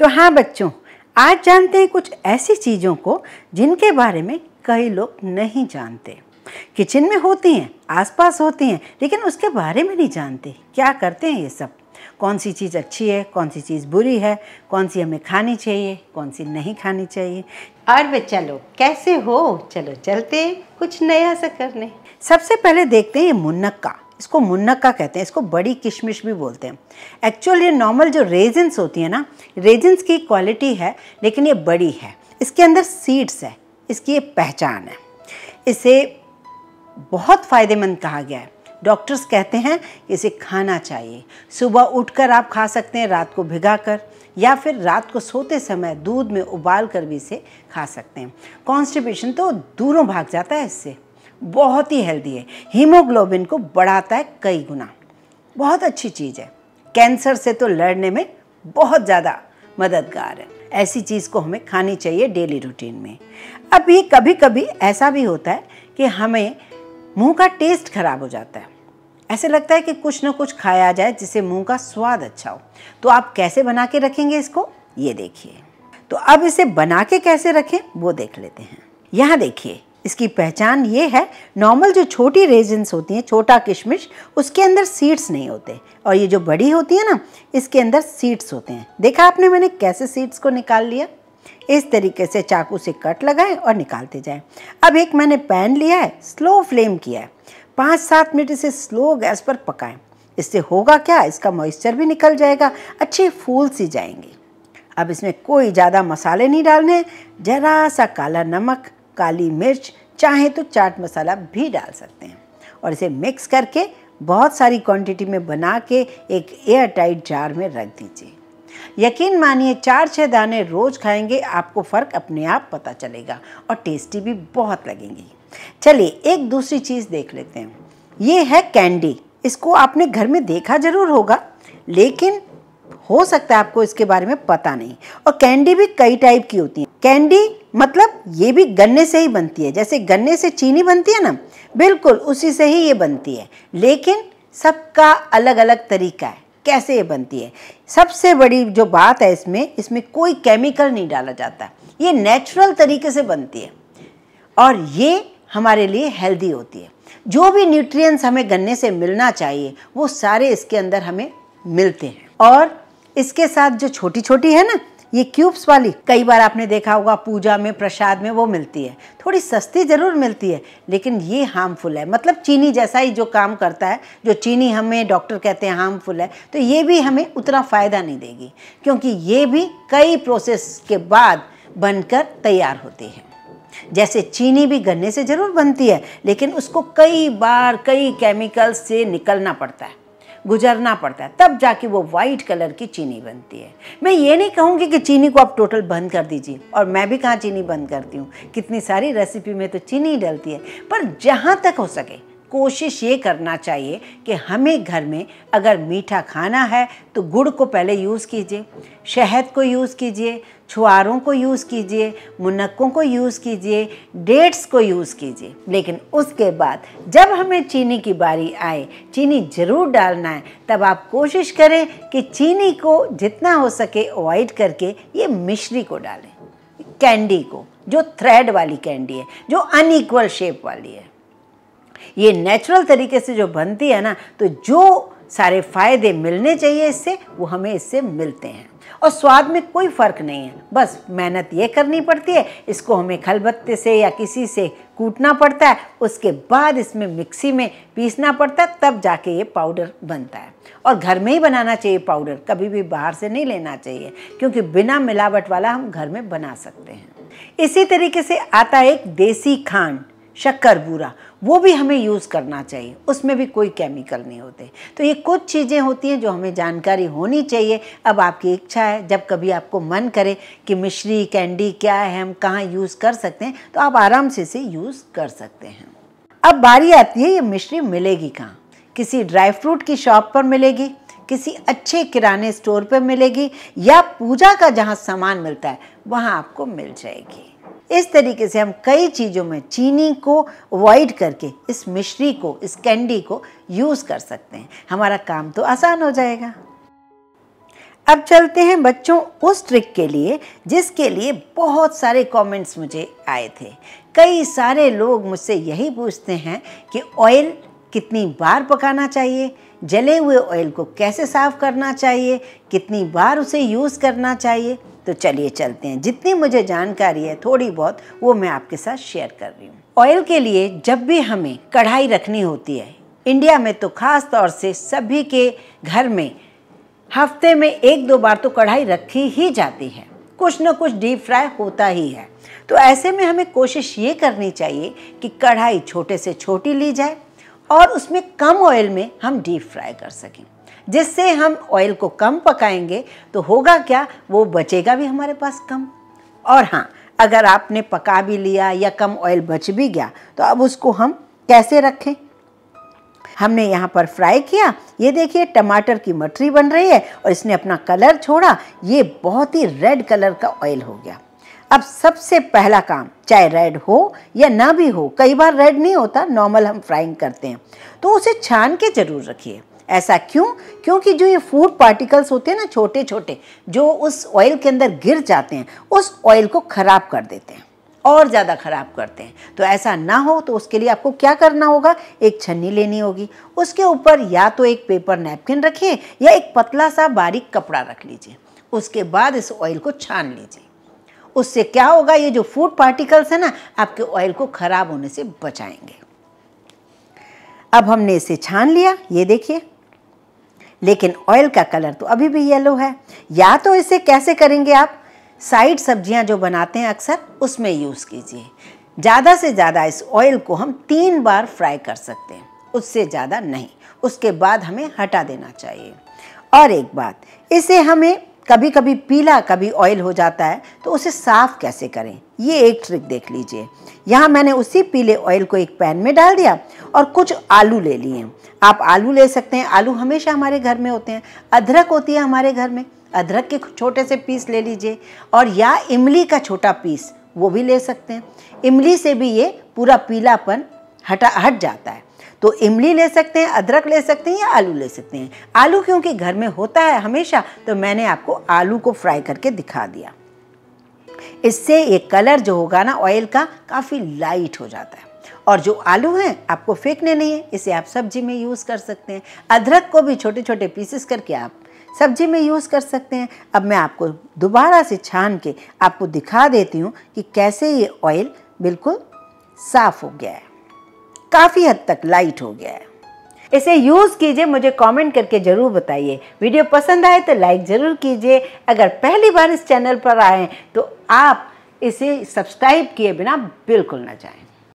तो हाँ बच्चों आज जानते हैं कुछ ऐसी चीज़ों को जिनके बारे में कई लोग नहीं जानते किचन में होती हैं आसपास होती हैं लेकिन उसके बारे में नहीं जानते क्या करते हैं ये सब कौन सी चीज़ अच्छी है कौन सी चीज़ बुरी है कौन सी हमें खानी चाहिए कौन सी नहीं खानी चाहिए और वे चलो कैसे हो चलो चलते कुछ नया सा करने सबसे पहले देखते हैं मुन्नक्का इसको मुन्नक्का कहते हैं इसको बड़ी किशमिश भी बोलते हैं एक्चुअल ये नॉर्मल जो रेजन्स होती है ना रेजेंस की क्वालिटी है लेकिन ये बड़ी है इसके अंदर सीड्स है इसकी ये पहचान है इसे बहुत फ़ायदेमंद कहा गया है डॉक्टर्स कहते हैं इसे खाना चाहिए सुबह उठकर आप खा सकते हैं रात को भिगा कर या फिर रात को सोते समय दूध में उबाल कर भी इसे खा सकते हैं कॉन्स्टिपेशन तो दूरों भाग जाता है इससे बहुत ही हेल्दी है हीमोग्लोबिन को बढ़ाता है कई गुना बहुत अच्छी चीज़ है कैंसर से तो लड़ने में बहुत ज़्यादा मददगार है ऐसी चीज़ को हमें खानी चाहिए डेली रूटीन में अब ये कभी कभी ऐसा भी होता है कि हमें मुंह का टेस्ट खराब हो जाता है ऐसे लगता है कि कुछ ना कुछ खाया जाए जिससे मुंह का स्वाद अच्छा हो तो आप कैसे बना के रखेंगे इसको ये देखिए तो अब इसे बना के कैसे रखें वो देख लेते हैं यहाँ देखिए इसकी पहचान ये है नॉर्मल जो छोटी रेजिन्स होती हैं छोटा किशमिश उसके अंदर सीड्स नहीं होते और ये जो बड़ी होती है ना इसके अंदर सीड्स होते हैं देखा आपने मैंने कैसे सीड्स को निकाल लिया इस तरीके से चाकू से कट लगाएं और निकालते जाएं। अब एक मैंने पैन लिया है स्लो फ्लेम किया है पाँच सात मिनट इसे स्लो गैस पर पकाएं। इससे होगा क्या इसका मॉइस्चर भी निकल जाएगा अच्छे फूल सी जाएंगे अब इसमें कोई ज़्यादा मसाले नहीं डालने ज़रा सा काला नमक काली मिर्च चाहे तो चाट मसाला भी डाल सकते हैं और इसे मिक्स करके बहुत सारी क्वांटिटी में बना के एक एयर टाइट जार में रख दीजिए यकीन मानिए चार छः दाने रोज खाएंगे आपको फ़र्क अपने आप पता चलेगा और टेस्टी भी बहुत लगेंगी चलिए एक दूसरी चीज़ देख लेते हैं ये है कैंडी इसको आपने घर में देखा ज़रूर होगा लेकिन हो सकता है आपको इसके बारे में पता नहीं और कैंडी भी कई टाइप की होती है कैंडी मतलब ये भी गन्ने से ही बनती है जैसे गन्ने से चीनी बनती है ना बिल्कुल उसी से ही ये बनती है लेकिन सबका अलग अलग तरीका है कैसे ये बनती है सबसे बड़ी जो बात है इसमें इसमें कोई केमिकल नहीं डाला जाता ये नेचुरल तरीके से बनती है और ये हमारे लिए हेल्दी होती है जो भी न्यूट्रिएंट्स हमें गन्ने से मिलना चाहिए वो सारे इसके अंदर हमें मिलते हैं और इसके साथ जो छोटी छोटी है ना ये क्यूब्स वाली कई बार आपने देखा होगा पूजा में प्रसाद में वो मिलती है थोड़ी सस्ती ज़रूर मिलती है लेकिन ये हार्मफुल है मतलब चीनी जैसा ही जो काम करता है जो चीनी हमें डॉक्टर कहते हैं हार्मफुल है तो ये भी हमें उतना फ़ायदा नहीं देगी क्योंकि ये भी कई प्रोसेस के बाद बनकर तैयार होती है जैसे चीनी भी गन्ने से ज़रूर बनती है लेकिन उसको कई बार कई केमिकल्स से निकलना पड़ता है गुजरना पड़ता है तब जाके वो वाइट कलर की चीनी बनती है मैं ये नहीं कहूँगी कि चीनी को आप टोटल बंद कर दीजिए और मैं भी कहाँ चीनी बंद करती हूँ कितनी सारी रेसिपी में तो चीनी डलती है पर जहाँ तक हो सके कोशिश ये करना चाहिए कि हमें घर में अगर मीठा खाना है तो गुड़ को पहले यूज़ कीजिए शहद को यूज़ कीजिए छुआरों को यूज़ कीजिए मुनक्कों को यूज़ कीजिए डेट्स को यूज़ कीजिए लेकिन उसके बाद जब हमें चीनी की बारी आए चीनी ज़रूर डालना है तब आप कोशिश करें कि चीनी को जितना हो सके अवॉइड करके ये मिश्री को डालें कैंडी को जो थ्रेड वाली कैंडी है जो अनइक्वल शेप वाली है ये नेचुरल तरीके से जो बनती है ना तो जो सारे फायदे मिलने चाहिए इससे वो हमें इससे मिलते हैं और स्वाद में कोई फ़र्क नहीं है बस मेहनत ये करनी पड़ती है इसको हमें खलबत्ते से या किसी से कूटना पड़ता है उसके बाद इसमें मिक्सी में पीसना पड़ता है तब जाके ये पाउडर बनता है और घर में ही बनाना चाहिए पाउडर कभी भी बाहर से नहीं लेना चाहिए क्योंकि बिना मिलावट वाला हम घर में बना सकते हैं इसी तरीके से आता है एक देसी खांड शक्कर बूरा वो भी हमें यूज़ करना चाहिए उसमें भी कोई केमिकल नहीं होते तो ये कुछ चीज़ें होती हैं जो हमें जानकारी होनी चाहिए अब आपकी इच्छा है जब कभी आपको मन करे कि मिश्री कैंडी क्या है हम कहाँ यूज़ कर सकते हैं तो आप आराम से इसे यूज़ कर सकते हैं अब बारी आती है ये मिश्री मिलेगी कहाँ किसी ड्राई फ्रूट की शॉप पर मिलेगी किसी अच्छे किराने स्टोर पर मिलेगी या पूजा का जहाँ सामान मिलता है वहाँ आपको मिल जाएगी इस तरीके से हम कई चीज़ों में चीनी को अवॉइड करके इस मिश्री को इस कैंडी को यूज़ कर सकते हैं हमारा काम तो आसान हो जाएगा अब चलते हैं बच्चों उस ट्रिक के लिए जिसके लिए बहुत सारे कमेंट्स मुझे आए थे कई सारे लोग मुझसे यही पूछते हैं कि ऑयल कितनी बार पकाना चाहिए जले हुए ऑयल को कैसे साफ़ करना चाहिए कितनी बार उसे यूज़ करना चाहिए तो चलिए चलते हैं जितनी मुझे जानकारी है थोड़ी बहुत वो मैं आपके साथ शेयर कर रही हूँ ऑयल के लिए जब भी हमें कढ़ाई रखनी होती है इंडिया में तो ख़ास तौर से सभी के घर में हफ्ते में एक दो बार तो कढ़ाई रखी ही जाती है कुछ ना कुछ डीप फ्राई होता ही है तो ऐसे में हमें कोशिश ये करनी चाहिए कि कढ़ाई छोटे से छोटी ली जाए और उसमें कम ऑयल में हम डीप फ्राई कर सकें जिससे हम ऑयल को कम पकाएंगे तो होगा क्या वो बचेगा भी हमारे पास कम और हाँ अगर आपने पका भी लिया या कम ऑयल बच भी गया तो अब उसको हम कैसे रखें हमने यहाँ पर फ्राई किया ये देखिए टमाटर की मटरी बन रही है और इसने अपना कलर छोड़ा ये बहुत ही रेड कलर का ऑयल हो गया अब सबसे पहला काम चाहे रेड हो या ना भी हो कई बार रेड नहीं होता नॉर्मल हम फ्राइंग करते हैं तो उसे छान के ज़रूर रखिए ऐसा क्यों क्योंकि जो ये फूड पार्टिकल्स होते हैं ना छोटे छोटे जो उस ऑयल के अंदर गिर जाते हैं उस ऑयल को ख़राब कर देते हैं और ज़्यादा ख़राब करते हैं तो ऐसा ना हो तो उसके लिए आपको क्या करना होगा एक छन्नी लेनी होगी उसके ऊपर या तो एक पेपर नैपकिन रखिए या एक पतला सा बारीक कपड़ा रख लीजिए उसके बाद इस ऑयल को छान लीजिए उससे क्या होगा ये जो फूड पार्टिकल्स है ना आपके ऑयल को ख़राब होने से बचाएंगे अब हमने इसे छान लिया ये देखिए लेकिन ऑयल का कलर तो अभी भी येलो है या तो इसे कैसे करेंगे आप साइड सब्जियां जो बनाते हैं अक्सर उसमें यूज़ कीजिए ज़्यादा से ज़्यादा इस ऑयल को हम तीन बार फ्राई कर सकते हैं उससे ज़्यादा नहीं उसके बाद हमें हटा देना चाहिए और एक बात इसे हमें कभी कभी पीला कभी ऑयल हो जाता है तो उसे साफ़ कैसे करें ये एक ट्रिक देख लीजिए यहाँ मैंने उसी पीले ऑयल को एक पैन में डाल दिया और कुछ आलू ले लिए आप आलू ले सकते हैं आलू हमेशा हमारे घर में होते हैं अदरक होती है हमारे घर में अदरक के छोटे से पीस ले लीजिए और या इमली का छोटा पीस वो भी ले सकते हैं इमली से भी ये पूरा पीलापन हटा हट जाता है तो इमली ले सकते हैं अदरक ले सकते हैं या आलू ले सकते हैं आलू क्योंकि घर में होता है हमेशा तो मैंने आपको आलू को फ्राई करके दिखा दिया इससे ये कलर जो होगा ना ऑयल का काफ़ी लाइट हो जाता है और जो आलू हैं आपको फेंकने नहीं है इसे आप सब्जी में यूज़ कर सकते हैं अदरक को भी छोटे छोटे पीसेस करके आप सब्जी में यूज़ कर सकते हैं अब मैं आपको दोबारा से छान के आपको दिखा देती हूँ कि कैसे ये ऑयल बिल्कुल साफ़ हो गया है काफ़ी हद तक लाइट हो गया है इसे यूज़ कीजिए मुझे कमेंट करके ज़रूर बताइए वीडियो पसंद आए तो लाइक ज़रूर कीजिए अगर पहली बार इस चैनल पर आए तो आप इसे सब्सक्राइब किए बिना बिल्कुल ना जाएं